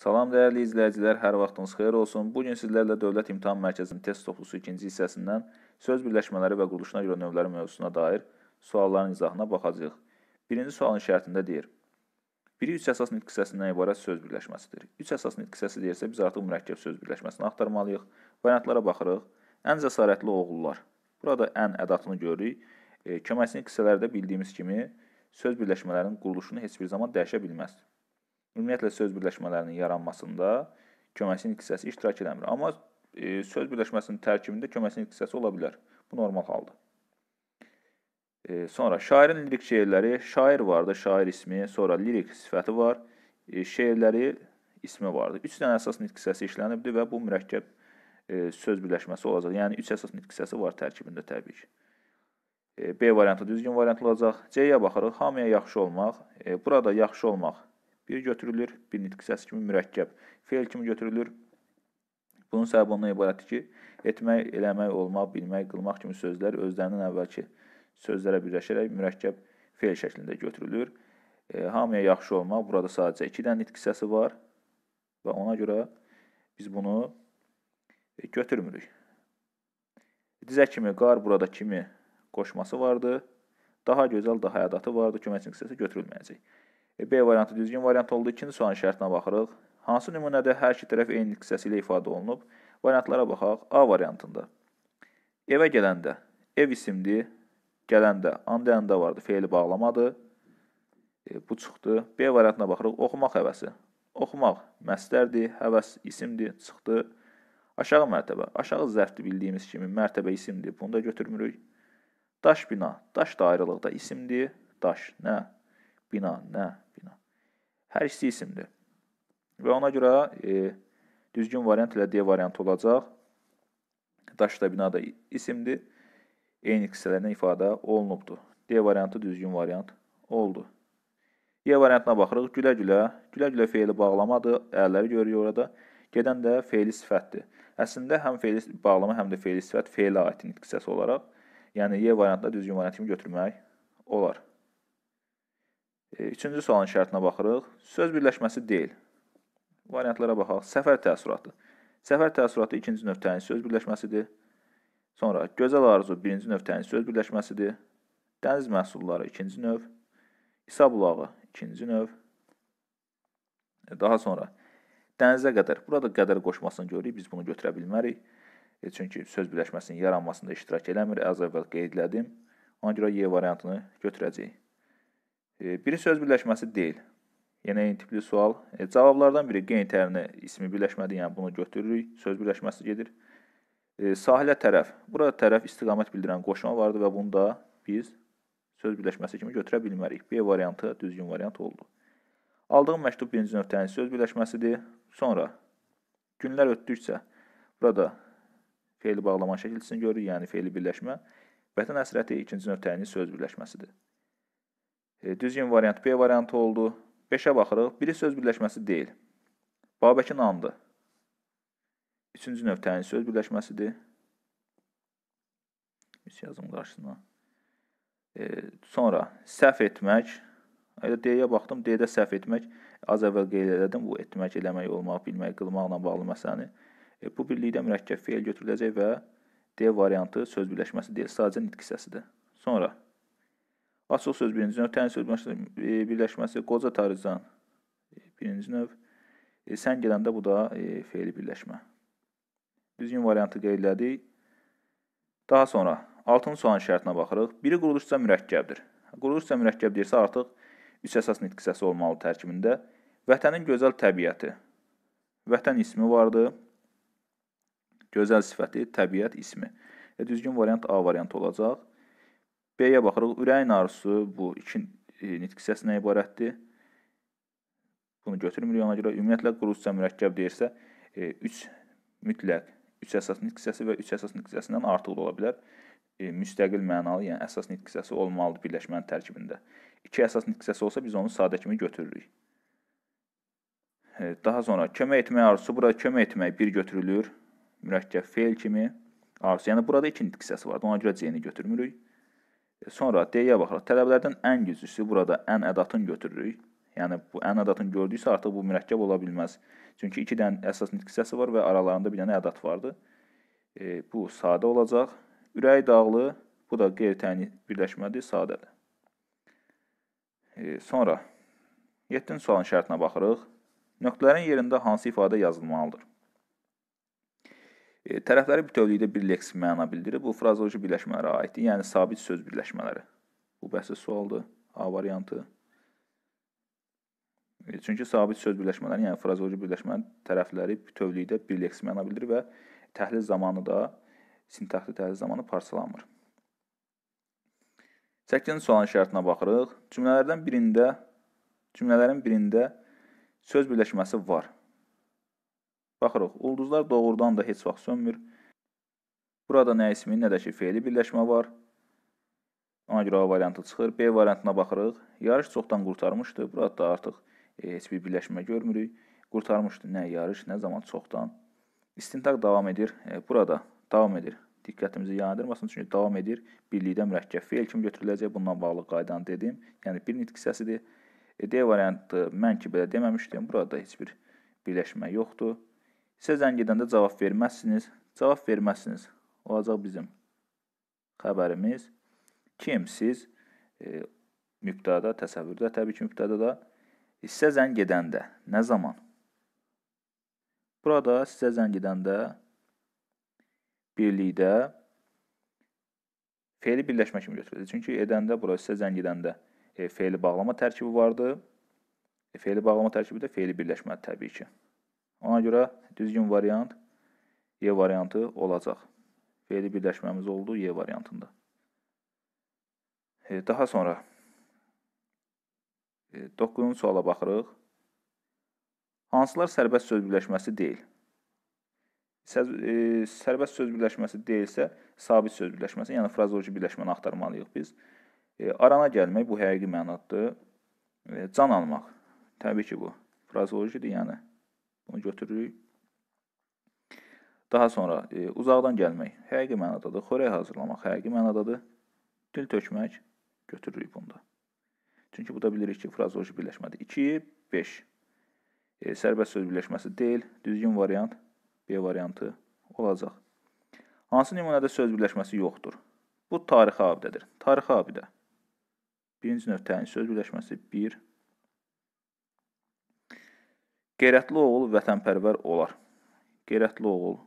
Salam dəyərli izləyicilər, hər vaxtınız xeyir olsun. Bu gün sizlərlə Dövlət İmtahan Mərkəzinin test toplusu 2-ci hissəsindən söz birləşmələri və quruluşuna görə növləri mövzusuna dair sualların izahına baxacağıq. Birinci sualın şərtində deyir: Biri üç əsas nitq hissəsindən ibarət söz birləşməsidir. Üç əsas nitq hissəsi deyirsə, biz artıq mürəkkəb söz birləşməsini axtarmalıyıq. Variantlara baxırıq. Ən cəsarətli oğullar. Burada ən ədatını görürük. E, köməksinin hissələrdə bildiyimiz kimi söz birləşmələrinin quruluşunu heç bir zaman dəyişə bilməz ümumiyyətlə söz birləşmələrinin yaranmasında köməsinin hissəsi iştirak eləmir. Amma e, söz birləşməsinin tərkibində köməsinin hissəsi ola bilər. Bu normal haldır. E, sonra şairin lirik şeirləri, şair vardı, şair ismi, sonra lirik sifəti var, e, şeirləri ismi vardı. 3 dənə əsas nitq hissəsi işlənibdi və bu mürəkkəb e, söz birləşməsi olacaq. Yəni 3 əsas nitq hissəsi var tərkibində təbii ki. E, B variantı düzgün variant olacaq. C-yə baxırıq. Hamıya yaxşı olmaq. E, burada yaxşı olmaq Biri götürülür, bir nitq səsi kimi mürəkkəb. Feil kimi götürülür. Bunun səbəbi ondan ibarətdir ki, etmək, eləmək, olmaq, bilmək, qılmaq kimi sözlər özlərindən əvvəlki sözlərə birləşərək mürəkkəb feil şəklində götürülür. E, hamıya yaxşı olmaq, burada sadəcə 2 dənə nitq səsi var və ona görə biz bunu e, götürmürük. Dizə kimi, qar burada kimi qoşması vardı. Daha gözəl, daha ədatı vardı, kömək nitq səsi götürülməyəcək. E, B variantı düzgün variant oldu. İkinci sualın şərtinə baxırıq. Hansı nümunədə hər iki tərəf eyni hissəsi ilə ifadə olunub? Variantlara baxaq. A variantında evə gələndə ev isimli gələndə and yanında vardı, feili bağlamadı. E, bu çıxdı. B variantına baxırıq. Oxumaq həvəsi. Oxumaq məstərdir, həvəs isimdir, çıxdı. Aşağı mərtəbə. Aşağı zərfdir bildiyimiz kimi mərtəbə isimdir. Bunu da götürmürük. Daş bina. Daş da ayrılıqda isimdir. Daş nə? Bina, nə? Bina. Hər ikisi isimdir. Və ona görə e, düzgün variant ilə D variantı olacaq. Daş da bina da isimdir. Eyni hissələrlə ifadə olunubdur. D variantı düzgün variant oldu. Y variantına baxırıq. Gülə-gülə. Gülə-gülə feili bağlamadır. Əlləri görüyor orada. Gedən də feili sifətdir. Əslində həm feili bağlama, həm də feili sifət feilə aid nitq hissəsi olaraq, yəni Y variantında düzgün variant kimi götürmək olar. E, üçüncü sualın şərtinə baxırıq. Söz birləşməsi deyil. Variantlara baxaq. Səfər təəssüratı. Səfər təəssüratı ikinci növ təyin söz birləşməsidir. Sonra gözəl arzu birinci növ təyin söz birləşməsidir. Dəniz məhsulları ikinci növ. İsa bulağı ikinci növ. E, daha sonra dənizə qədər. Burada qədər qoşmasını görürük, biz bunu götürə bilmərik. E, çünki söz birləşməsinin yaranmasında iştirak eləmir. Az əvvəl qeyd elədim. Ona görə Y variantını götürəcəyik. Biri söz birləşməsi deyil. Yenə eyni tipli sual. E, cavablardan biri G tərini ismi birləşmədi, yəni bunu götürürük. Söz birləşməsi gedir. E, sahilə tərəf. Burada tərəf istiqamət bildirən qoşma vardı və bunu da biz söz birləşməsi kimi götürə bilmərik. B variantı düzgün variant oldu. Aldığım məktub birinci növ tənzih söz birləşməsidir. Sonra günlər ötdükcə burada feili bağlama şəkilçisini görürük, yəni feili birləşmə. Vətən əsrəti ikinci növ tənzih söz birləşməsidir. E, Düzgün variant B variantı oldu. 5-ə baxırıq. Biri söz birləşməsi deyil. Babəkin andı. Üçüncü növ təyin söz birləşməsidir. Üç yazım qarşısına. E, sonra səhv etmək. Elə D-yə baxdım. D-də səhv etmək. Az əvvəl qeyd elədim. Bu etmək, eləmək, olmaq, bilmək, qılmaqla bağlı məsələni. E, bu birlikdə mürəkkəb fiil götürüləcək və D variantı söz birləşməsi deyil. Sadəcə nitq hissəsidir. Sonra Açıq söz birinci növ, təyin söz e, birləşməsi qoca Tarzan birinci növ. E, sən gələndə bu da e, feili birləşmə. Düzgün variantı qeyd elədik. Daha sonra 6-cı sualın şərtinə baxırıq. Biri quruluşca mürəkkəbdir. Quruluşca mürəkkəb deyirsə artıq üç əsas nitq hissəsi olmalı tərkibində. Vətənin gözəl təbiəti. Vətən ismi vardı. Gözəl sifəti, təbiət ismi. E, düzgün variant A variantı olacaq. B-yə baxırıq. Ürəyin arzusu bu iki e, nitq hissəsinə ibarətdir. Bunu götürmürük ona görə. Ümumiyyətlə qruzca mürəkkəb deyirsə, 3 e, mütləq, 3 əsas nitq hissəsi və 3 əsas nitq hissəsindən artıq da ola bilər. E, müstəqil mənalı, yəni əsas nitq hissəsi olmalıdır birləşmənin tərkibində. 2 əsas nitq hissəsi olsa biz onu sadə kimi götürürük. Daha sonra kömək etmək arzusu, burada kömək etmək bir götürülür, mürəkkəb feil kimi arzusu. Yəni burada iki nitq hissəsi vardı, ona görə C-ni götürmürük. Sonra D-yə baxıraq. Tələblərdən ən güclüsü burada ən ədatın götürürük. Yəni, bu ən ədatın gördüysə artıq bu mürəkkəb ola bilməz. Çünki iki dənə əsas nitq hissəsi var və aralarında bir dənə ədat vardır. E, bu sadə olacaq. Ürək dağlı, bu da qeyri-təyin birləşmədir, sadədir. E, sonra, 7-ci sualın şərtinə baxırıq. Nöqtələrin yerində hansı ifadə yazılmalıdır? E, tərəfləri bütövlükdə bir leksik məna bildirir. Bu frazoloji birləşmələrə aiddir, yəni sabit söz birləşmələri. Bu bəhsə sualdır, A variantı. E, çünki sabit söz birləşmələri, yəni frazoloji birləşmənin tərəfləri bütövlükdə bir leksik məna bildirir və təhlil zamanı da sintakstik təhlil zamanı parçalanmır. 8-ci sualın şərtinə baxırıq. Cümlələrdən birində cümlələrin birində söz birləşməsi var. Baxırıq, ulduzlar doğrudan da heç vaxt sönmür. Burada nə ismin, nə də ki, feili birləşmə var. Ona görə A variantı çıxır. B variantına baxırıq. Yarış çoxdan qurtarmışdı. Burada da artıq e, heç bir birləşmə görmürük. Qurtarmışdı nə yarış, nə zaman çoxdan. İstintaq davam edir. E, burada davam edir. Diqqətimizi yandırmasın, çünki davam edir. Birlikdə mürəkkəb feil kimi götürüləcək. Bundan bağlı qaydanı dedim. Yəni bir nitq hissəsidir. E, D variantı mən ki belə deməmişdim. Burada heç bir birləşmə yoxdur. Sizə zəng edəndə cavab verməzsiniz. Cavab verməzsiniz. Olacaq bizim xəbərimiz. Kim siz? E, müqdada, təsəvvürdə, təbii ki, müqdada da sizə zəng edəndə nə zaman? Burada sizə zəng edəndə birlikdə feili birləşmə kimi götürüləcək. Çünki edəndə bura sizə zəng edəndə e, feili bağlama tərkibi vardı. E, feili bağlama tərkibi də feili birləşmədir təbii ki. Ona görə düzgün variant E variantı olacaq. Feili birləşməmiz oldu E variantında. E, daha sonra 9-cu e, suala baxırıq. Hansılar sərbəst söz birləşməsi deyil? Səz, e, sərbəst söz birləşməsi deyilsə, sabit söz birləşməsi, yəni frazoloji birləşməni axtarmalıyıq biz. E, arana gəlmək bu həqiqi mənadır. E, can almaq. Təbii ki, bu frazolojidir, yəni Bunu götürürük. Daha sonra e, uzaqdan gəlmək həqiqi mənadadır. Xörək hazırlamaq həqiqi mənadadır. Dil tökmək götürürük bunda. Çünki bu da bilirik ki, frazoloji birləşmədir. 2, 5. E, sərbəst söz birləşməsi deyil. Düzgün variant B variantı olacaq. Hansı nümunədə söz birləşməsi yoxdur? Bu tarixi abidədir. Tarixi abidə. Birinci növ təyin söz birləşməsi 1, bir, Qeyrətli oğul vətənpərvər olar. Qeyrətli oğul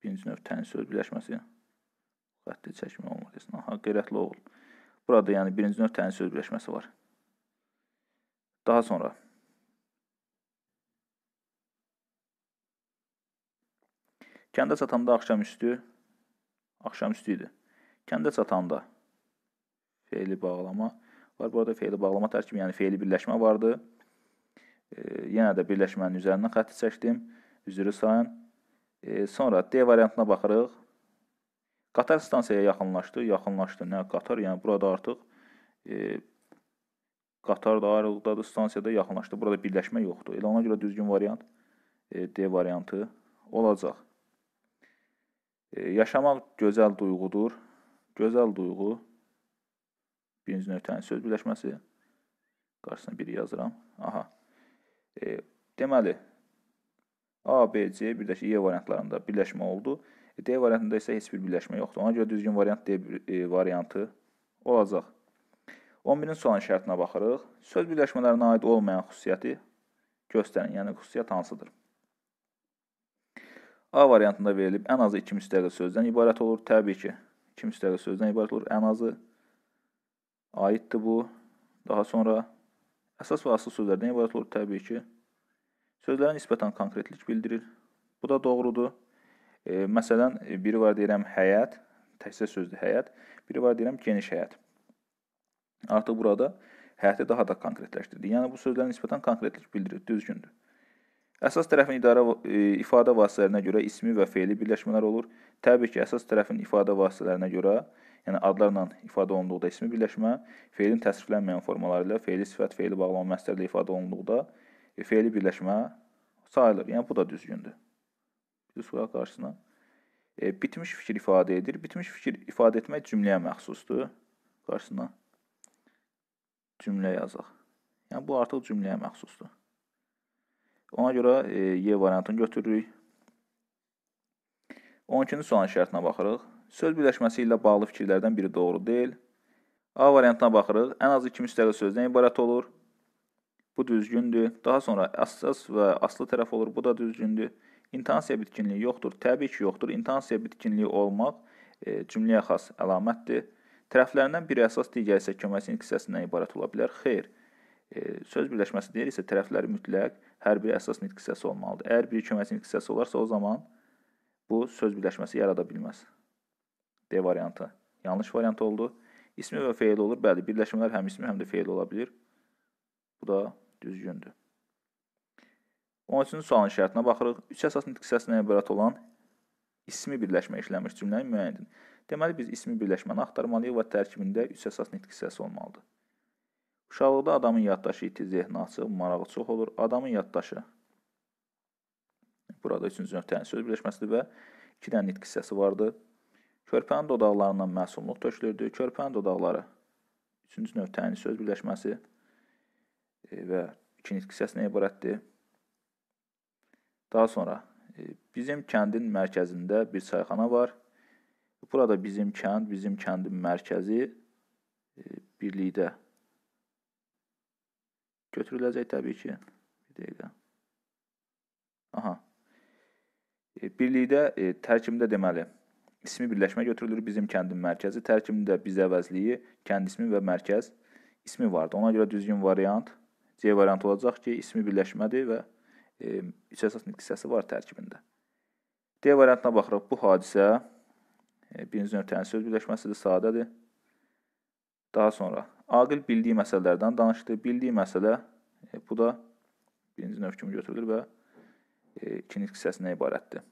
birinci növ təni söz birləşməsi xətti çəkmə olmaq üçün. Aha, qeyrətli oğul. Burada yəni birinci növ təni söz birləşməsi var. Daha sonra Kəndə çatanda axşamüstü axşamüstü idi. Kəndə çatanda feili bağlama var. Burada feili bağlama tərkibi, yəni feili birləşmə vardı. E, yenə də birləşmənin üzərinə xətti çəkdim. Üzrü sayın. E, sonra D variantına baxırıq. Qatar stansiyaya yaxınlaşdı. Yaxınlaşdı. Nə qatar? Yəni burada artıq e, qatar da ayrılıqdadır, stansiyada yaxınlaşdı. Burada birləşmə yoxdur. Elə ona görə düzgün variant e, D variantı olacaq. E, yaşamaq gözəl duyğudur. Gözəl duyğu birinci nöqtənin söz birləşməsi. Qarşısına 1 yazıram. Aha. E, deməli, A, B, C, bir də ki, E variantlarında birləşmə oldu. E, D variantında isə heç bir birləşmə yoxdur. Ona görə düzgün variant D e, variantı olacaq. 11-ci sualın şərtinə baxırıq. Söz birləşmələrinə aid olmayan xüsusiyyəti göstərin. Yəni, xüsusiyyət hansıdır? A variantında verilib ən azı 2 müstəqil sözdən ibarət olur. Təbii ki, 2 müstəqil sözdən ibarət olur. Ən azı aiddir bu. Daha sonra Əsas və asıl sözlərdən ibarət olur təbii ki. Sözlərə nisbətən konkretlik bildirir. Bu da doğrudur. E, məsələn, biri var deyirəm həyat, təkcə sözdür həyat, biri var deyirəm geniş həyat. Artıq burada həyatı daha da konkretləşdirdi. Yəni bu sözlərə nisbətən konkretlik bildirir, düzgündür. Əsas tərəfin idarə e, ifadə vasitələrinə görə ismi və feili birləşmələr olur. Təbii ki, əsas tərəfin ifadə vasitələrinə görə e, yəni adlarla ifadə olunduqda ismi birləşmə, feilin təsriflənməyən formaları ilə feili sifət, feili bağlama məsələləri ifadə olunduqda e, feili birləşmə sayılır. Yəni bu da düzgündür. Bir sual qarşısına. E, bitmiş fikir ifadə edir. Bitmiş fikir ifadə etmək cümləyə məxsusdur. Qarşısına cümlə yazaq. Yəni bu artıq cümləyə məxsusdur. Ona görə E variantını götürürük. 12-ci sualın şərtinə baxırıq. Söz birləşməsi ilə bağlı fikirlərdən biri doğru deyil. A variantına baxırıq. Ən azı iki müstəqil sözdən ibarət olur. Bu düzgündür. Daha sonra əsas və aslı tərəf olur. Bu da düzgündür. İntansiya bitkinliyi yoxdur. Təbii ki, yoxdur. İntansiya bitkinliyi olmaq e, cümləyə xas əlamətdir. Tərəflərindən biri əsas, digəri isə köməsinin hissəsindən ibarət ola bilər. Xeyr. E, söz birləşməsi deyil isə tərəfləri mütləq hər biri əsas nitq hissəsi olmalıdır. Əgər biri köməsinin hissəsi olarsa, o zaman bu söz birləşməsi yarada bilməz. D variantı yanlış variant oldu. İsmi və feili olur. Bəli, birləşmələr həm ismi, həm də feili ola bilir. Bu da düzgündür. 13-cü sualın şərtinə baxırıq. Üç əsas nitq hissəsindən ibarət olan ismi birləşmə işlənmiş cümləni müəyyən edin. Deməli, biz ismi birləşməni axtarmalıyıq və tərkibində üç əsas nitq hissəsi olmalıdır. Uşaqlıqda adamın yaddaşı iti zehni açıq, marağı çox olur. Adamın yaddaşı burada üçüncü nöqtənin söz birləşməsidir və iki dənə nitq hissəsi vardır. Körpənin dodaqlarından məsumluq tökülürdü. Körpənin dodaqları üçüncü növ təni söz birləşməsi e, və ikinci hissəsinə ibarətdir. Daha sonra e, bizim kəndin mərkəzində bir çayxana var. Burada bizim kənd, bizim kəndin mərkəzi e, birlikdə götürüləcək təbii ki. Bir dəqiqə. Aha. Birlikdə tərkibində deməli ismi birləşmə götürülür bizim kəndin mərkəzi. Tərkibində biz əvəzliyi kənd ismi və mərkəz ismi vardı. Ona görə düzgün variant C variantı olacaq ki, ismi birləşmədir və e, üç əsas hissəsi var tərkibində. D variantına baxırıq. Bu hadisə e, birinci nöqtənin söz birləşməsidir, sadədir. Daha sonra Aqil bildiyi məsələlərdən danışdı. Bildiyi məsələ e, bu da birinci növ kimi götürülür və e, ikinci hissəsindən ibarətdir.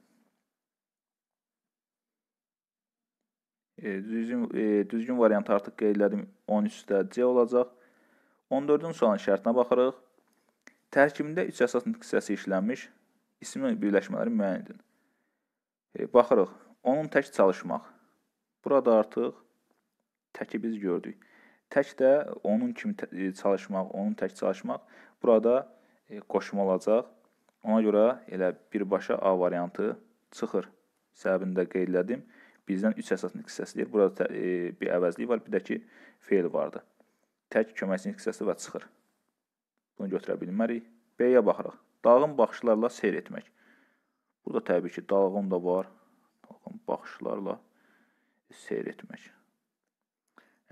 E, düzgün, e, düzgün variantı artıq qeyd elədim 13-də C olacaq. 14-cü sualın şərtinə baxırıq. Tərkibində üç əsas nitq hissəsi işlənmiş ismi birləşmələri müəyyən edin. E, baxırıq. Onun tək çalışmaq. Burada artıq təki biz gördük. Tək də onun kimi e, çalışmaq, onun tək çalışmaq burada e, qoşma olacaq. Ona görə elə birbaşa A variantı çıxır. Səbəbini də qeyd elədim bizdən üç əsas nitq hissəsi deyir. Burada e, bir əvəzlik var, bir də ki, feil vardı. Tək köməkçi nitq hissəsi və çıxır. Bunu götürə bilmərik. B-yə baxırıq. Dağın baxışlarla seyr etmək. Burada təbii ki, dalğın da var. Dalğın baxışlarla seyr etmək.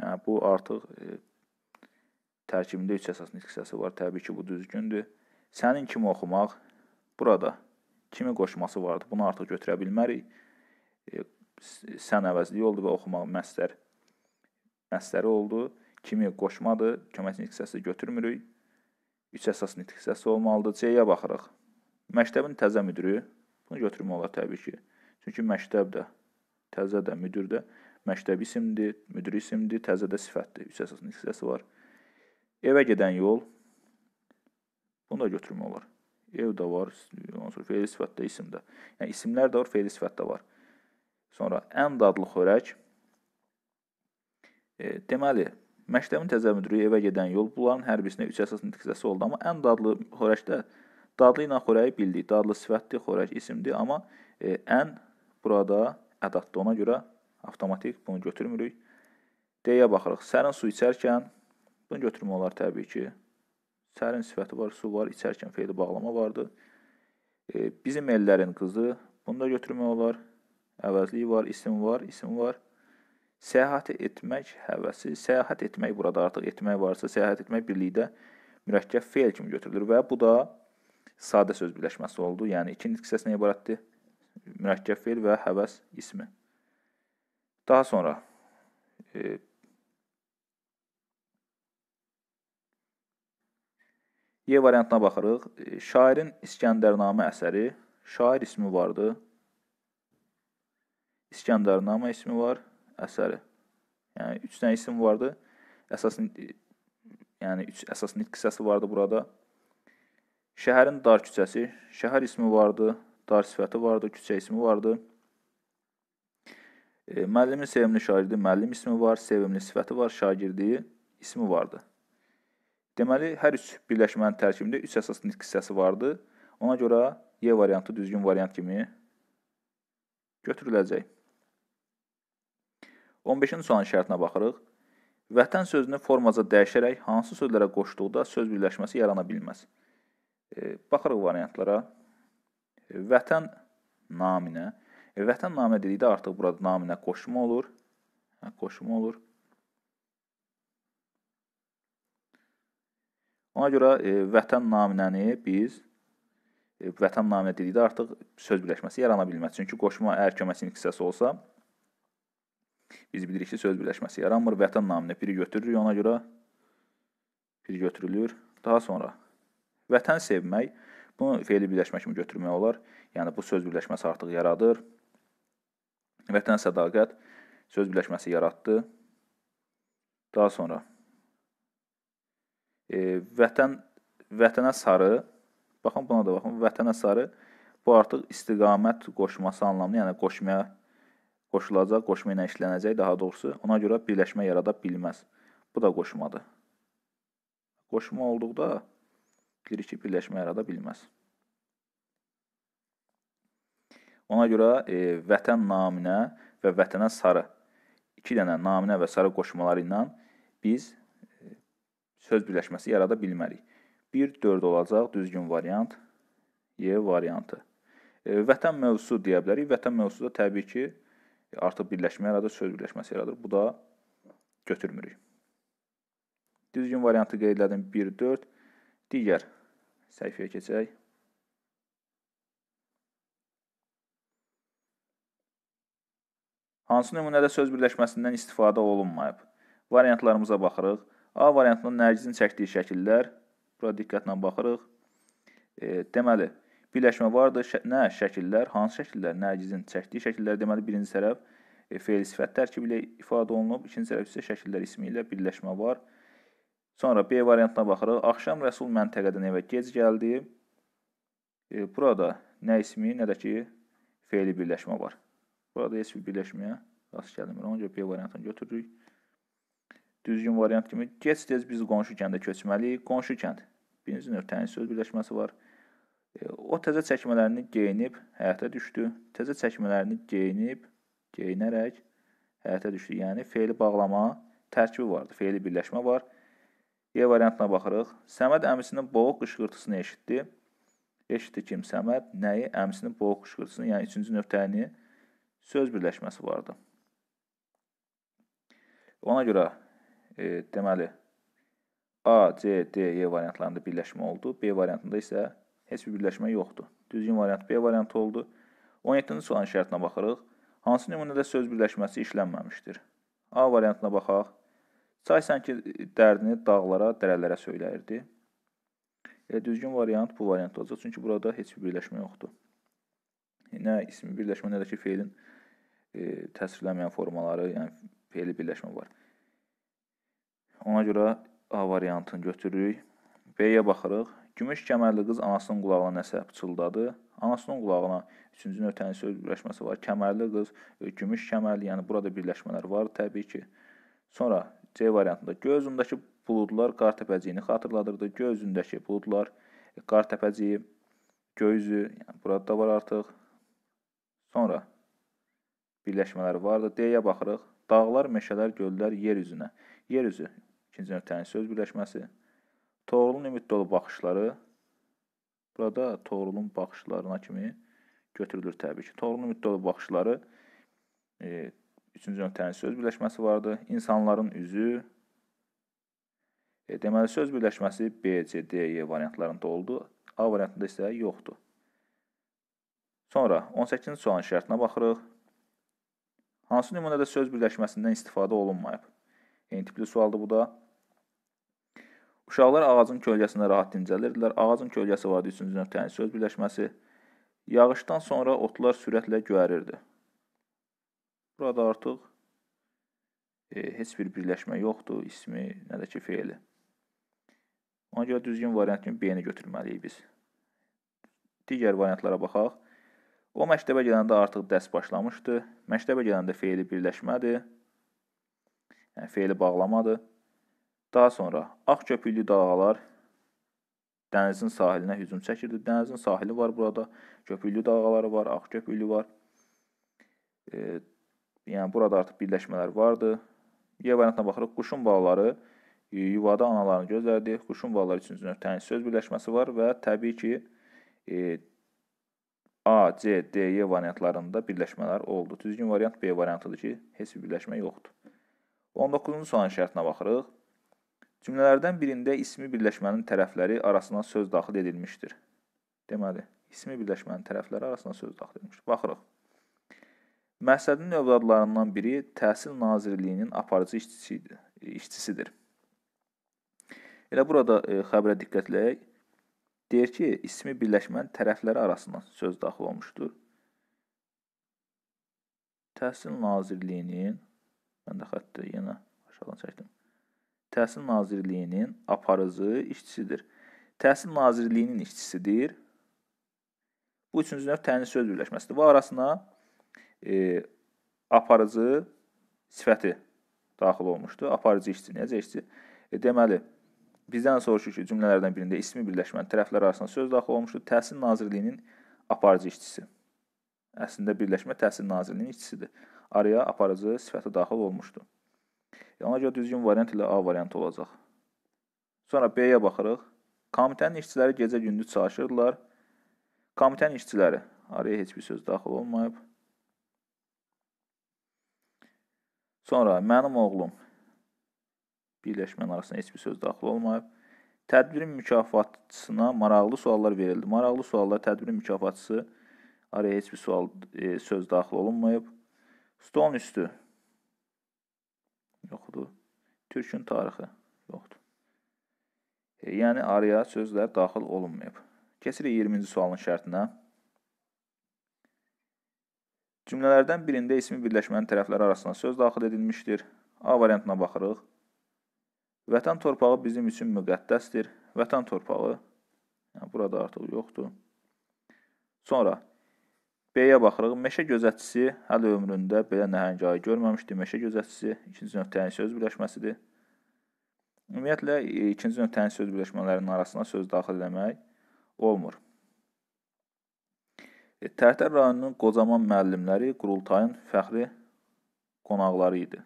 Yəni, bu artıq e, tərkibində üç əsas nitq hissəsi var. Təbii ki, bu düzgündür. Sənin kimi oxumaq burada kimi qoşması vardı. Bunu artıq götürə bilmərik. E, sən əvəzliyi oldu və oxumaq məstər məstəri oldu. Kimi qoşmadır, kömək nitq səsi götürmürük. Üç əsas nitq səsi olmalıdır. C-yə baxırıq. Məktəbin təzə müdürü. Bunu götürmək olar təbii ki. Çünki məktəb də, təzə də, müdür də məktəb isimdir, müdür isimdir, təzə də sifətdir. Üç əsas nitq səsi var. Evə gedən yol. Bunu da götürmək olar. Ev də var, ondan sonra fe'li sifət də, isim də. Yəni isimlər də var, fe'li sifət də var. Sonra ən dadlı xörək. E, deməli, məktəbin təzə müdiri evə gedən yol bunların hər birisinə üç əsas nitqisəsi oldu, amma ən dadlı xörəkdə dadlı ilə xörəyi bildik. Dadlı sifətdir, xörək isimdir, amma e, ən burada ədaddır. Ona görə avtomatik bunu götürmürük. D-yə baxırıq. Sərin su içərkən bunu götürmək olar təbii ki. Sərin sifəti var, su var, içərkən feili bağlama vardı. E, bizim ellərin qızı bunu da götürmək olar. Əvəzlik var, isim var, isim var. Səyahət etmək həvəsi, səyahət etmək burada artıq etmək varsa, səyahət etmək birlikdə mürəkkəb feil kimi götürülür və bu da sadə söz birləşməsi oldu. Yəni ikinci hissəsi nə ibarətdir? Mürəkkəb feil və həvəs ismi. Daha sonra e, Y variantına baxırıq. E, şairin İskəndərnamə əsəri şair ismi vardı. İskandarnama ismi var, əsəri. Yəni, üç dənə isim vardı. Əsas, yəni, üç əsas nitq hissəsi vardı burada. Şəhərin dar küçəsi, şəhər ismi vardı, dar sifəti vardı, küçə ismi vardı. E, müəllimin sevimli şagirdi, müəllim ismi var, sevimli sifəti var, şagirdi ismi vardı. Deməli, hər üç birləşmənin tərkibində üç əsas nitq hissəsi vardı. Ona görə Y variantı düzgün variant kimi götürüləcək. 15-ci sualın şərtinə baxırıq. Vətən sözünü formaca dəyişərək hansı sözlərə qoşduqda söz birləşməsi yarana bilməz? E, baxırıq variantlara. E, vətən naminə. E, vətən naminə dedikdə artıq burada naminə qoşma olur. Hə, qoşma olur. Ona görə e, vətən naminəni biz e, vətən naminə dedikdə artıq söz birləşməsi yarana bilməz. Çünki qoşma əgər köməsinin hissəsi olsa, Biz bilirik ki, söz birləşməsi yaranmır. Vətən naminə biri götürülür ona görə. Biri götürülür. Daha sonra vətən sevmək bunu feili birləşmə kimi götürmək olar. Yəni bu söz birləşməsi artıq yaradır. Vətən sədaqət söz birləşməsi yaratdı. Daha sonra e, vətən vətənə sarı baxın buna da baxın vətənə sarı bu artıq istiqamət qoşması anlamında, yəni qoşmaya qoşulacaq, qoşma ilə işlənəcək daha doğrusu. Ona görə birləşmə yarada bilməz. Bu da qoşmadır. Qoşma olduqda bir iki birləşmə yarada bilməz. Ona görə e, vətən naminə və vətənə sarı iki dənə naminə və sarı qoşmaları ilə biz e, söz birləşməsi yarada bilmərik. 1 4 olacaq düzgün variant. Y variantı. E, vətən mövzusu deyə bilərik. Vətən mövzusu da təbii ki, artıq birləşmə yaradır, söz birləşməsi yaradır. Bu da götürmürük. Düzgün variantı qeyd elədim 1-4. Digər səhifəyə keçək. Hansı nümunədə söz birləşməsindən istifadə olunmayıb? Variantlarımıza baxırıq. A variantının Nərgizin çəkdiyi şəkillər. Bura diqqətlə baxırıq. E, deməli, Birləşmə vardır. Şə nə şəkillər, hansı şəkillər? Nərgizin çəkdiyi şəkillər deməli birinci tərəf e, feil sifət tərkibi ilə ifadə olunub, ikinci tərəf isə şəkillər ismi ilə birləşmə var. Sonra B variantına baxırıq. Axşam Rəsul məntəqədən evə gec gəldi. E, burada nə ismi, nə də ki feili birləşmə var. Burada heç bir birləşməyə rast gəlmir. Ona görə B variantını götürürük. Düzgün variant kimi gec-tez biz qonşu kəndə köçməliyik. Qonşu kənd birinci növ təyin söz birləşməsi var. E, o təzə çəkmələrini geyinib həyətə düşdü. Təzə çəkmələrini geyinib, geyinərək həyətə düşdü. Yəni feili bağlama tərkibi vardı. Feili birləşmə var. E variantına baxırıq. Səməd əmisinin boğuq qışqırtısını eşitdi. Eşitdi kim? Səməd nəyi? Əmisinin boğuq qışqırtısını, yəni üçüncü növ təyini söz birləşməsi vardı. Ona görə e, deməli A, C, D, E variantlarında birləşmə oldu. B variantında isə heç bir birləşmə yoxdur. Düzgün variant B variantı oldu. 17-ci sualın şərtinə baxırıq. Hansı nümunədə söz birləşməsi işlənməmişdir? A variantına baxaq. Çay sanki dərdini dağlara, dərələrə söyləyirdi. Elə düzgün variant bu variant olacaq. Çünki burada heç bir birləşmə yoxdur. Nə ismi birləşmə, nə də ki, feilin e, təsirlənməyən formaları, yəni feili birləşmə var. Ona görə A variantını götürürük. B-yə baxırıq. Gümüş kəmərli qız anasının qulağına nəsə pıçıldadı. Anasının qulağına üçüncü növtənin söz birləşməsi var. Kəmərli qız, e, gümüş kəmərli, yəni burada birləşmələr var təbii ki. Sonra C variantında gözümdəki buludlar qar təpəciyini xatırladırdı. Gözündəki buludlar e, qar təpəciyi, göyüzü, yəni burada da var artıq. Sonra birləşmələr vardı. D-yə baxırıq. Dağlar, meşələr, göllər yer üzünə. Yer üzü ikinci növtənin söz birləşməsi. Toğrulun ümid dolu baxışları burada Toğrulun baxışlarına kimi götürülür təbii ki. Toğrulun ümid dolu baxışları e, üçüncü nöqtənin söz birləşməsi vardı. İnsanların üzü e, deməli söz birləşməsi B, C, D, E variantlarında oldu. A variantında isə yoxdur. Sonra 18-ci sualın şərtinə baxırıq. Hansı nümunədə söz birləşməsindən istifadə olunmayıb? N tipli sualdır bu da. Uşaqlar ağacın kölgəsində rahat dincəlirdilər. Ağacın kölgəsi vardı üçüncü nöqtənin söz birləşməsi. Yağışdan sonra otlar sürətlə göyərirdi. Burada artıq e, heç bir birləşmə yoxdur, ismi, nə də ki feili. Ona görə düzgün variant kimi B-ni götürməliyik biz. Digər variantlara baxaq. O məktəbə gələndə artıq dərs başlamışdı. Məktəbə gələndə feili birləşmədir. Yəni feili bağlamadır. Daha sonra ağ köpüklü dalğalar dənizin sahilinə hücum çəkirdi. Dənizin sahili var burada. Köpüklü dalğaları var, ağ köpüklü var. E, yəni burada artıq birləşmələr vardı. Y variantına baxırıq. Quşun balaları yuvada analarını gözlərdi. Quşun balaları üçüncü nöqtənin söz birləşməsi var və təbii ki e, A, C, D, Y variantlarında birləşmələr oldu. Düzgün variant B variantıdır ki, heç bir birləşmə yoxdur. 19-cu sualın şərtinə baxırıq. Cümlələrdən birində ismi birləşmənin tərəfləri arasına söz daxil edilmişdir. Deməli, ismi birləşmənin tərəfləri arasına söz daxil edilmişdir. Baxırıq. Məhsədin övladlarından biri Təhsil Nazirliyinin aparıcı işçisidir. işçisidir. Elə burada e, xəbərə diqqətləyək. Deyir ki, ismi birləşmənin tərəfləri arasına söz daxil olmuşdur. Təhsil Nazirliyinin mən də xəttə yenə aşağıdan çəkdim. Təhsil Nazirliyinin aparıcı işçisidir. Təhsil Nazirliyinin işçisidir. Bu üçüncü növ təyin söz birləşməsidir. Bu arasına e, aparıcı sifəti daxil olmuşdu. Aparıcı işçi, necə işçi? E, deməli, bizdən soruşur ki, cümlələrdən birində ismi birləşmənin tərəflər arasında söz daxil olmuşdu. Təhsil Nazirliyinin aparıcı işçisi. Əslində birləşmə Təhsil Nazirliyinin işçisidir. Araya aparıcı sifəti daxil olmuşdu. E, ona görə düzgün variant ilə A variantı olacaq. Sonra B-yə baxırıq. Komitənin işçiləri gecə-gündüz çalışırdılar. Komitənin işçiləri. Araya heç bir söz daxil olmayıb. Sonra mənim oğlum. Birləşmənin arasında heç bir söz daxil olmayıb. Tədbirin mükafatçısına maraqlı suallar verildi. Maraqlı suallar tədbirin mükafatçısı araya heç bir sual e, söz daxil olunmayıb. Stolun üstü yoxdur. Türkün tarixi yoxdur. E, yəni araya sözlər daxil olunmayıb. Keçirik 20-ci sualın şərtinə. Cümlələrdən birində ismi birləşmənin tərəfləri arasında söz daxil edilmişdir. A variantına baxırıq. Vətən torpağı bizim üçün müqəddəsdir. Vətən torpağı yəni burada artıq yoxdur. Sonra B-yə baxırıq. Meşə gözətçisi hələ ömründə belə nəhəngayı görməmişdi. Meşə gözətçisi ikinci nöqtənin söz birləşməsidir. Ümumiyyətlə, ikinci nöqtənin söz birləşmələrinin arasına söz daxil eləmək olmur. E, Tərtər rayonunun qocaman müəllimləri qurultayın fəxri qonaqları idi.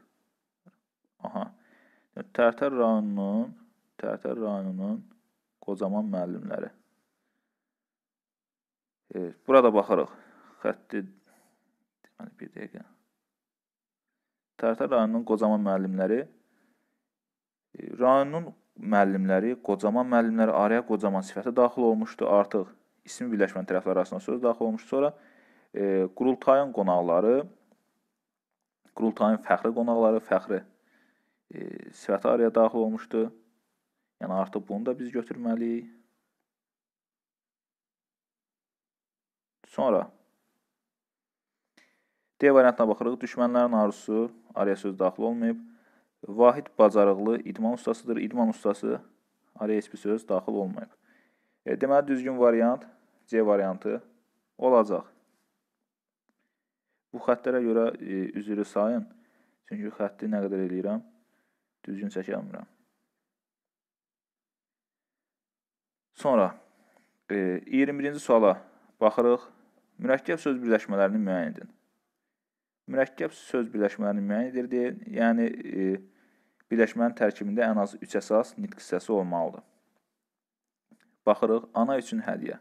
Aha. E, Tərtər rayonunun Tərtər rayonunun qocaman müəllimləri. Evet, burada baxırıq xətti deməli bir dəqiqə. Tərtər rayonunun Qocaman müəllimləri e, rayonun müəllimləri, Qocaman müəllimləri araya Qocaman sifəti daxil olmuşdu. Artıq ismi birləşmən tərəflər arasında söz daxil olmuşdu. Sonra e, qurultayın qonaqları, qurultayın fəxri qonaqları, fəxri e, sifəti araya daxil olmuşdu. Yəni artıq bunu da biz götürməliyik. Sonra D variantına baxırıq. Düşmənlərin arzusu, araya söz daxil olmayıb. Vahid bacarıqlı idman ustasıdır. İdman ustası araya heç bir söz daxil olmayıb. E, deməli, düzgün variant C variantı olacaq. Bu xəttlərə görə e, üzrü sayın. Çünki xətti nə qədər eləyirəm, düzgün çəkə bilmirəm. Sonra e, 21-ci suala baxırıq. Mürəkkəb söz birləşmələrini müəyyən edin. Mürəkkəb söz birləşmələrini müəyyən edirdi. Yəni, e, birləşmənin tərkibində ən az 3 əsas nitq hissəsi olmalıdır. Baxırıq, ana üçün hədiyə.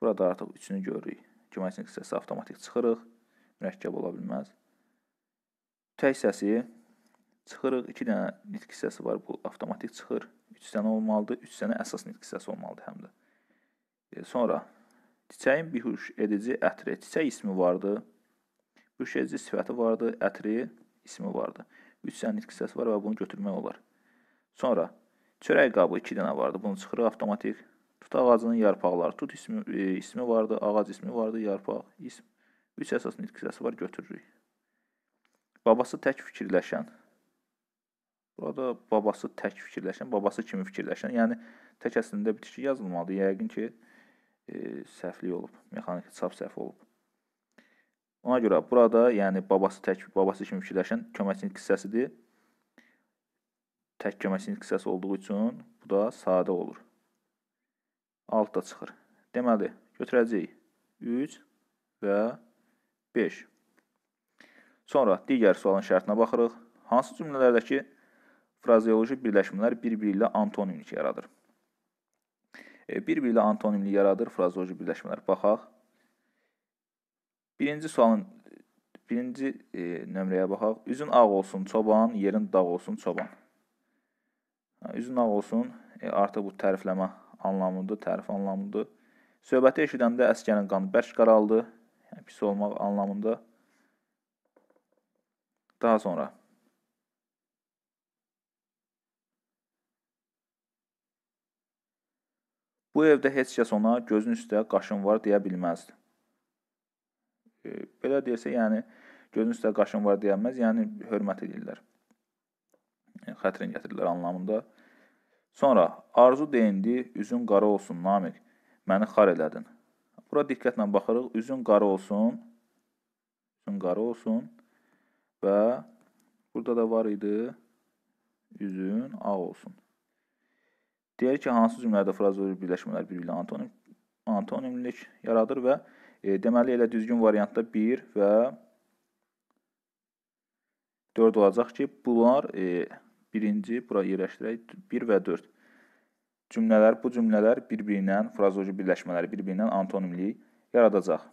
Burada artıq üçünü görürük. Cümləç nitq hissəsi avtomatik çıxırıq, mürəkkəb ola bilməz. Tək səsi çıxırıq, 2 dənə nitq hissəsi var, bu avtomatik çıxır. 3 dənə olmalıdır, 3 dənə əsas nitq hissəsi olmalıdır həm də. E, sonra, çiçəyin bihuş edici ətri, çiçək ismi vardır. Bürüşəyici sifəti vardı, ətri, ismi vardı. 3 sənlik hissəsi var və bunu götürmək olar. Sonra çörək qabı 2 dənə vardı. Bunu çıxırıq avtomatik. Tut ağacının yarpaqları. Tut ismi, e, ismi vardı, ağac ismi vardı, yarpaq, ism. 3 əsas nitq hissəsi var, götürürük. Babası tək fikirləşən. Burada babası tək fikirləşən, babası kimi fikirləşən. Yəni tək əslində bitişik yazılmadı. Yəqin ki, e, səhvlik olub. Mexaniki çap səhv olub. Ona görə burada, yəni babası tək babası kimi fikirləşən köməkçinin hissəsidir. Tək köməkçinin hissəsi olduğu üçün bu da sadə olur. Alt da çıxır. Deməli, götürəcəyik 3 və 5. Sonra digər sualın şərtinə baxırıq. Hansı cümlələrdəki frazeoloji birləşmələr bir-biri ilə antonimlik yaradır? E, bir-biri ilə antonimlik yaradır frazeoloji birləşmələr. Baxaq. Birinci sualın birinci e, nömrəyə baxaq. Üzün ağ olsun çoban, yerin dağ olsun çoban. Üzün ağ olsun e, artıq bu tərifləmə anlamıdır, tərif anlamıdır. Söhbəti eşidəndə əskərin qanı bərk qaraldı, yəni pis olmaq anlamında. Daha sonra Bu evdə heç kəs ona gözün üstə qaşın var deyə bilməzdi. Belə deyirsə, yəni gözün üstə qaşın var deyənməz, yəni hörmət edirlər. Yəni, xətrin gətirirlər anlamında. Sonra arzu deyindi, üzün qara olsun, Namiq, məni xar elədin. Bura diqqətlə baxırıq, üzün qara olsun, üzün qara olsun və burada da var idi, üzün ağ olsun. Deyir ki, hansı cümlədə frazoid birləşmələr bir-birlə antonim, antonimlik yaradır və E, deməli, elə düzgün variantda 1 və 4 olacaq ki, bunlar e, birinci, bura yerləşdirək, 1 və 4. Cümlələr, bu cümlələr bir-birindən, frazoloji birləşmələri bir-birindən antonimlik yaradacaq.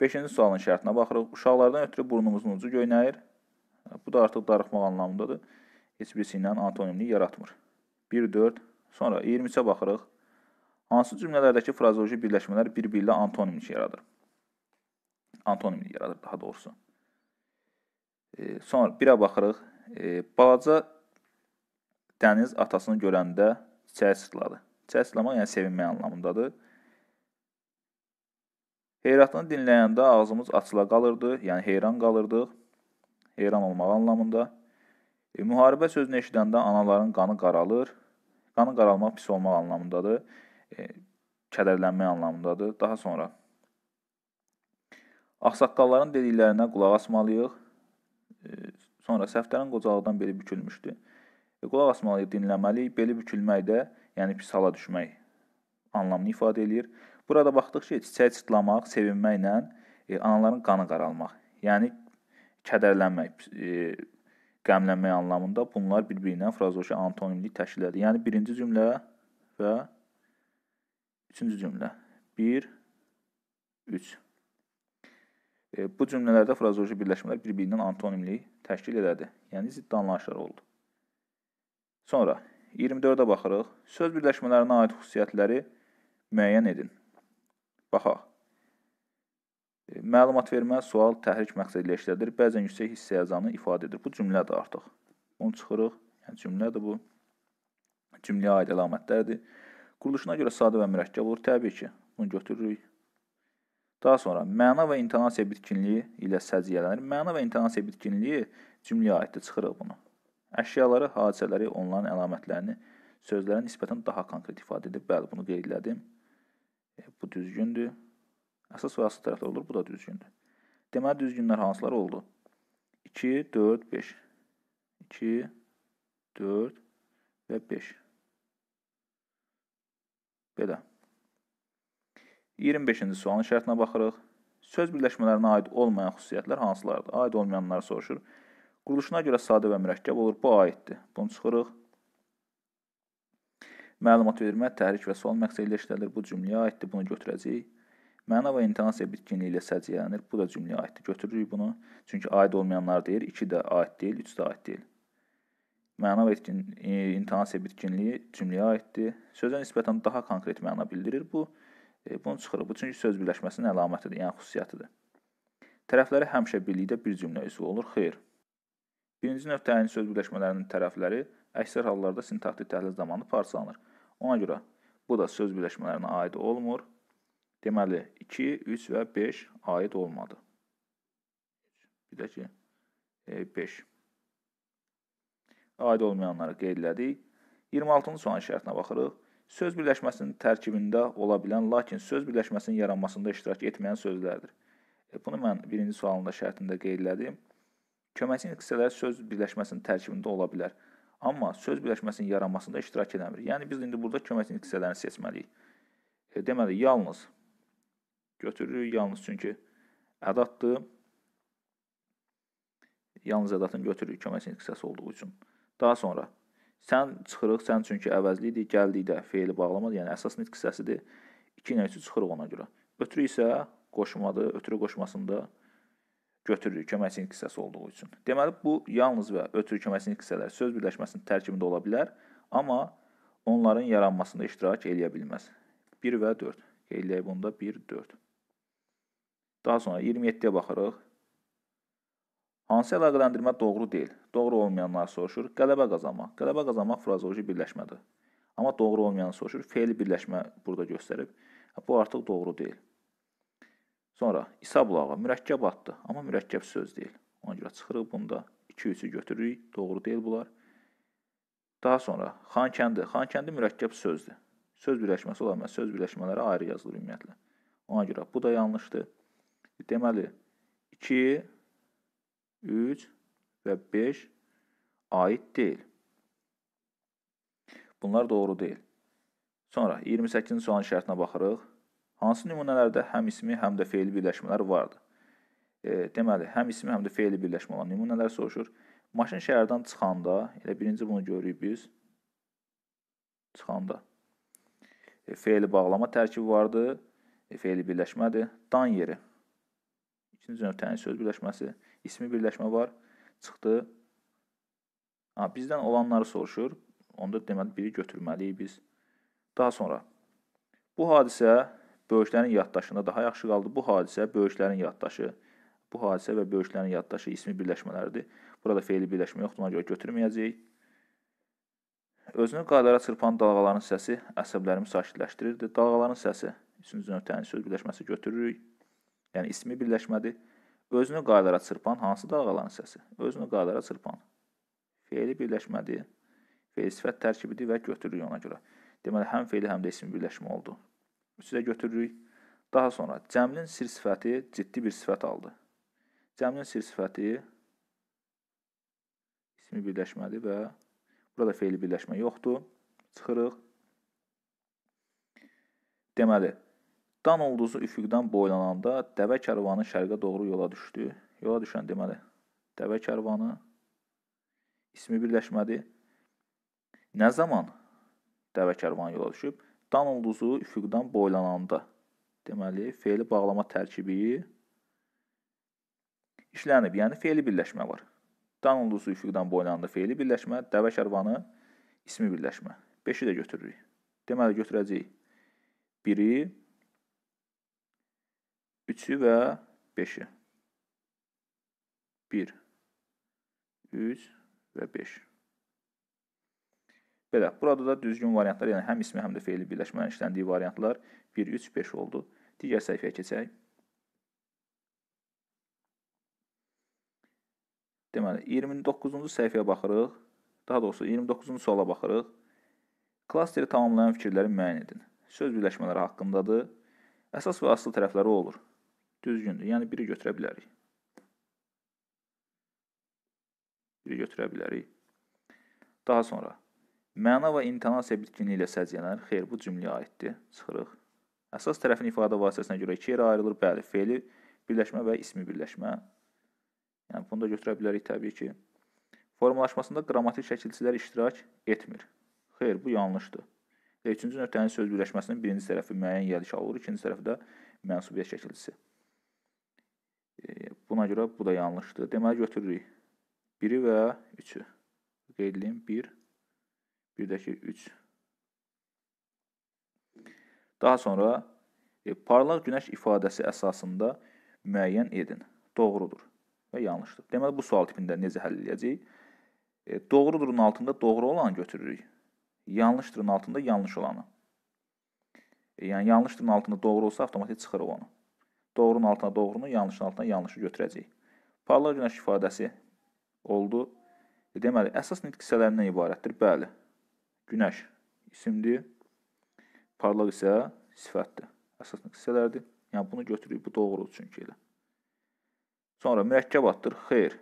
5-ci sualın şərtinə baxırıq. Uşaqlardan ötürü burnumuzun ucu göynəyir. Bu da artıq darıxmaq anlamındadır. Heç birisi ilə antonimlik yaratmır. 1, 4, sonra 23-ə baxırıq. Hansı cümlələrdəki frazoloji birləşmələr bir-birlə antonimlik yaradır? Antonimlik yaradır daha doğrusu. E, sonra birə baxırıq. E, balaca dəniz atasını görəndə çay sıtladı. Çay sıtlamaq yəni sevinmək anlamındadır. Heyratını dinləyəndə ağzımız açıla qalırdı, yəni heyran qalırdıq. Heyran olmaq anlamında. E, müharibə sözünü eşidəndə anaların qanı qaralır. Qanı qaralmaq pis olmaq anlamındadır e, kədərlənmək anlamındadır. Daha sonra Ağsaqqalların dediklərinə qulaq asmalıyıq. E, sonra Səfdərin qocalıqdan beli bükülmüşdü. E, qulaq asmalıyıq, dinləməliyik. Beli bükülmək də, yəni pis hala düşmək anlamını ifadə eləyir. Burada baxdıq ki, çiçək çıtlamaq, sevinməklə e, anaların qanı qaralmaq. Yəni kədərlənmək, e, qəmlənmək anlamında bunlar bir-birindən frazoşi antonimlik təşkil edir. Yəni birinci cümlə və Üçüncü cümlə. 1, 3. E, bu cümlələrdə frazoloji birləşmələr bir-birindən antonimlik təşkil elədi, yəni zidd anlayışlar oldu. Sonra 24-ə baxırıq. Söz birləşmələrinə aid xüsusiyyətləri müəyyən edin. Baxaq. E, məlumat vermə, sual, təhrik məqsədilə işlədir. Bəzən yüksək hissə yazanı ifadə edir. Bu cümlədir artıq. Bunu çıxırıq. Yəni cümlədir bu. Cümləyə aid əlamətlərdir. Quruluşuna görə sadə və mürəkkəb olur təbii ki. Bunu götürürük. Daha sonra məna və intonasiya bitkinliyi ilə səciyyələnir. Məna və intonasiya bitkinliyi cümləyə aiddir, çıxırıq bunu. Əşyaları, hadisələri, onların əlamətlərini sözlərə nisbətən daha konkret ifadə edir. Bəli, bunu qeyd elədim. E, bu düzgündür. Əsas və əsas tərəflər olur, bu da düzgündür. Deməli düzgünlər hansılar oldu? 2 4 5 2 4 və 5 Belə. 25-ci sualın şərtinə baxırıq. Söz birləşmələrinə aid olmayan xüsusiyyətlər hansılardır? Aid olmayanları soruşur. Quruluşuna görə sadə və mürəkkəb olur. Bu aiddir. Bunu çıxırıq. Məlumat vermə, təhrik və sual məqsədi ilə işlədilir. Bu cümləyə aiddir, bunu götürəcəyik. Məna və intonasiya bitkinliyi ilə səciyyələnir. Bu da cümləyə aiddir. Götürürük bunu. Çünki aid olmayanlar deyir, 2 də aid deyil, 3 də aid deyil. Məna və itkin, e, intonasiya bitkinliyi cümləyə aiddir. Sözə nisbətən daha konkret məna bildirir. Bu e, bunun çıxırı. Bu çünki söz birləşməsinin əlamətidir, yəni xüsusiyyətidir. Tərəfləri həmişə birlikdə bir cümlə üzvü olur. Xeyr. Birinci növ təyin söz birləşmələrinin tərəfləri əksər hallarda sintaktik təhlil zamanı parçalanır. Ona görə bu da söz birləşmələrinə aid olmur. Deməli, 2, 3 və 5 aid olmadı. Bir də ki, 5. E, aid olmayanları qeyd elədik. 26-cı sualın şərtinə baxırıq. Söz birləşməsinin tərkibində ola bilən, lakin söz birləşməsinin yaranmasında iştirak etməyən sözlərdir. E, bunu mən birinci sualında şərtində qeyd elədim. Köməkçi hissələr söz birləşməsinin tərkibində ola bilər, amma söz birləşməsinin yaranmasında iştirak eləmir. Yəni biz indi burada köməkçi hissələrini seçməliyik. E, deməli, yalnız götürürük, yalnız çünki ədatdır. Yalnız ədatını götürürük köməkçi hissəsi olduğu üçün. Daha sonra sən çıxırıq, sən çünki əvəzli idi, gəldikdə feili bağlamadır, yəni əsas nitq hissəsidir. 2 ilə 3-ü çıxırıq ona görə. Ötürü isə qoşmadır, ötürü qoşmasında götürürük köməkçi nitq hissəsi olduğu üçün. Deməli bu yalnız və ötürü köməkçi nitq hissələri söz birləşməsinin tərkibində ola bilər, amma onların yaranmasında iştirak eləyə bilməz. 1 və 4. Qeyd edək bunda 1 4. Daha sonra 27-yə baxırıq. Hansı əlaqələndirmə doğru deyil? Doğru olmayanlar soruşur. Qələbə qazanmaq. Qələbə qazanmaq frazoloji birləşmədir. Amma doğru olmayanı soruşur. Feili birləşmə burada göstərib. Bu artıq doğru deyil. Sonra İsa bulağı mürəkkəb addır, amma mürəkkəb söz deyil. Ona görə çıxırıq bunda 2-3-ü götürürük, doğru deyil bunlar. Daha sonra Xankəndi, Xankəndi mürəkkəb sözdür. Söz birləşməsi ola bilməz, söz birləşmələri ayrı yazılır ümumiyyətlə. Ona görə bu da yanlışdır. Deməli 2 3 və 5 aid deyil. Bunlar doğru deyil. Sonra 28-ci sualın şərtinə baxırıq. Hansı nümunələrdə həm ismi, həm də feili birləşmələr vardır? E, deməli, həm ismi, həm də feili birləşmə olan nümunələr soruşur. Maşın şəhərdən çıxanda, elə birinci bunu görürük biz. Çıxanda. E, feili bağlama tərkibi vardı. E, feili birləşmədir. Dan yeri. İkinci növ təyin söz birləşməsi ismi birləşmə var. Çıxdı. Ha, bizdən olanları soruşur. Onda deməli biri götürməliyik biz. Daha sonra bu hadisə böyüklərin yaddaşında daha yaxşı qaldı. Bu hadisə böyüklərin yaddaşı. Bu hadisə və böyüklərin yaddaşı ismi birləşmələridir. Burada feili birləşmə yoxdur, ona görə götürməyəcəyik. Özünü qaylara çırpan dalğaların səsi əsəblərimi sakitləşdirirdi. Dalğaların səsi üçüncü nöqtənin söz birləşməsi götürürük. Yəni ismi birləşmədir. Özünü qaydara çırpan hansı dalğaların səsi? Özünü qaydara çırpan. Feili birləşmədir. Feil sifət tərkibidir və götürürük ona görə. Deməli, həm feili, həm də isim birləşmə oldu. Üçü də götürürük. Daha sonra cəmlin sir sifəti ciddi bir sifət aldı. Cəmlin sir sifəti ismi birləşmədir və burada feili birləşmə yoxdur. Çıxırıq. Deməli, Dan ulduzu üfüqdən boylananda dəvə kərvanı şərqə doğru yola düşdü. Yola düşən deməli, dəvə kərvanı ismi birləşmədi. Nə zaman dəvə kərvanı yola düşüb? Dan ulduzu üfüqdən boylananda. Deməli, feili bağlama tərkibi işlənib, yəni feili birləşmə var. Dan ulduzu üfüqdən boylananda feili birləşmə, dəvə kərvanı ismi birləşmə. 5-i də götürürük. Deməli, götürəcəyik. 1-i 3-ü və 5-i. 1, 3 və 5. Belə, burada da düzgün variantlar, yəni həm ismi, həm də feili birləşmənin işləndiyi variantlar 1, 3, 5 oldu. Digər səhifəyə keçək. Deməli, 29-cu səhifəyə baxırıq. Daha doğrusu 29-cu suala baxırıq. Klasteri tamamlayan fikirləri müəyyən edin. Söz birləşmələri haqqındadır. Əsas və asıl tərəfləri olur. Düzgündür. Yəni, biri götürə bilərik. Biri götürə bilərik. Daha sonra, məna və intonasiya bitkinliyi ilə səciyyələnir. Xeyr, bu cümləyə aiddir. Çıxırıq. Əsas tərəfin ifadə vasitəsinə görə iki yerə ayrılır. Bəli, feili birləşmə və ismi birləşmə. Yəni, bunu da götürə bilərik təbii ki. Formalaşmasında qrammatik şəkilçilər iştirak etmir. Xeyr, bu yanlışdır. Və üçüncü nöqtənin söz birləşməsinin birinci tərəfi müəyyən yədiş alır, ikinci tərəfi də mənsubiyyət şəkilçisi. E, buna görə bu da yanlışdır. Deməli, götürürük 1-i və 3-ü. Qeyd edeyim, 1, 1-dəki 3. Daha sonra e, parlaq günəş ifadəsi əsasında müəyyən edin. Doğrudur və yanlışdır. Deməli, bu sual tipində necə həll edəcəyik? E, doğrudurun altında doğru olanı götürürük. Yanlışdırın altında yanlış olanı. E, yəni, yanlışdırın altında doğru olsa avtomatik çıxır olanı. Doğrunun altına doğrunu, yanlışın altına yanlışı götürəcəyik. Parlaq günəş ifadəsi oldu. E, deməli, əsas nitq hissələrindən ibarətdir. Bəli, günəş isimdir, parlaq isə sifətdir. Əsas nitq hissələrdir. Yəni, bunu götürürük, bu doğrudur çünki elə. Sonra mürəkkəb addır, xeyr.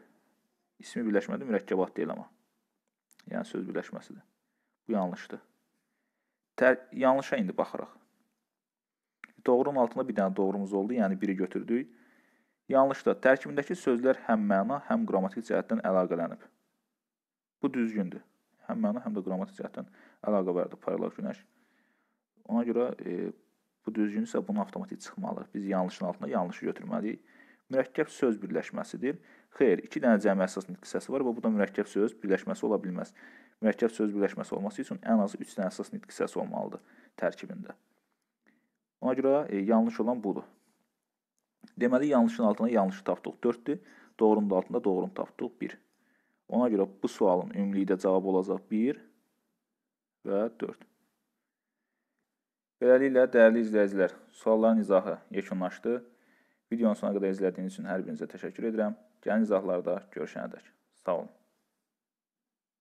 İsmi birləşmədir, mürəkkəb ad deyil amma. Yəni, söz birləşməsidir. Bu yanlışdır. Tər yanlışa indi baxırıq. Doğrunun altında bir dənə doğrumuz oldu, yəni biri götürdük. Yanlışda tərkibindəki sözlər həm məna, həm qrammatik cəhətdən əlaqələnib. Bu düzgündür. Həm məna, həm də qrammatik cəhətdən əlaqədardır paralel günəş. Ona görə e, bu düzgündürsə bunun avtomatik çıxmalı. Biz yanlışın altına yanlışı götürməliyik. Mürəkkəb söz birləşməsidir. Xeyr, 2 dənə cəmi əsas nitqisəsi var və bu da mürəkkəb söz birləşməsi ola bilməz. Mürəkkəb söz birləşməsi olması üçün ən azı 3 dənə əsas nitqisəsi olmalıdır tərkibində. Ona görə e, yanlış olan budur. Deməli, yanlışın altına yanlışı tapdıq 4-dür. Doğrunun altında doğrunu tapdıq 1. Ona görə bu sualın ümumilikdə cavabı olacaq 1 və 4. Beləliklə, dəyərli izləyicilər, sualların izahı yekunlaşdı. Videonun sonuna qədər izlədiyiniz üçün hər birinizə təşəkkür edirəm. Gəlin izahlarda görüşənədək. Sağ olun.